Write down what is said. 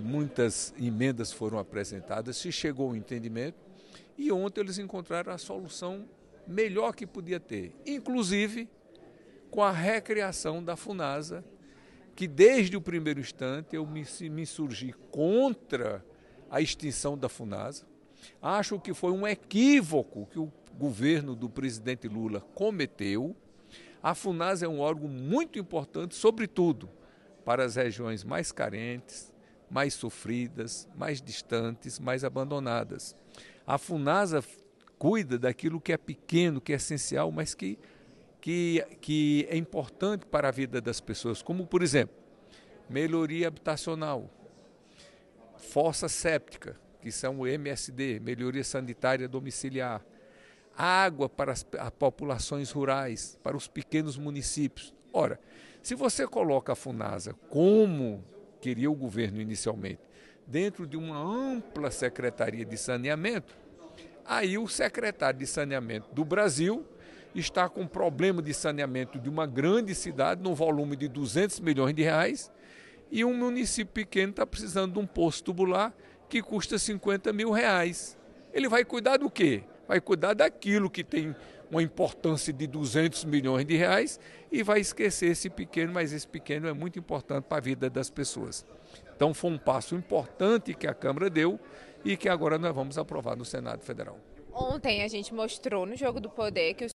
muitas emendas foram apresentadas, se chegou ao entendimento e ontem eles encontraram a solução melhor que podia ter, inclusive com a recriação da FUNASA, que desde o primeiro instante eu me, me insurgi contra a extinção da FUNASA. Acho que foi um equívoco que o governo do presidente Lula cometeu. A FUNASA é um órgão muito importante, sobretudo para as regiões mais carentes, mais sofridas, mais distantes, mais abandonadas. A FUNASA cuida daquilo que é pequeno, que é essencial, mas que, que, que é importante para a vida das pessoas, como, por exemplo, melhoria habitacional, fossa séptica, que são o MSD, melhoria sanitária domiciliar, água para as populações rurais, para os pequenos municípios. Ora, se você coloca a FUNASA como queria o governo inicialmente, dentro de uma ampla secretaria de saneamento, aí o secretário de saneamento do Brasil está com um problema de saneamento de uma grande cidade, num volume de 200 milhões de reais, e um município pequeno está precisando de um poço tubular que custa 50 mil reais. Ele vai cuidar do quê? Vai cuidar daquilo que tem uma importância de 200 milhões de reais e vai esquecer esse pequeno, mas esse pequeno é muito importante para a vida das pessoas. Então foi um passo importante que a Câmara deu e que agora nós vamos aprovar no Senado Federal. Ontem a gente mostrou no Jogo do Poder que o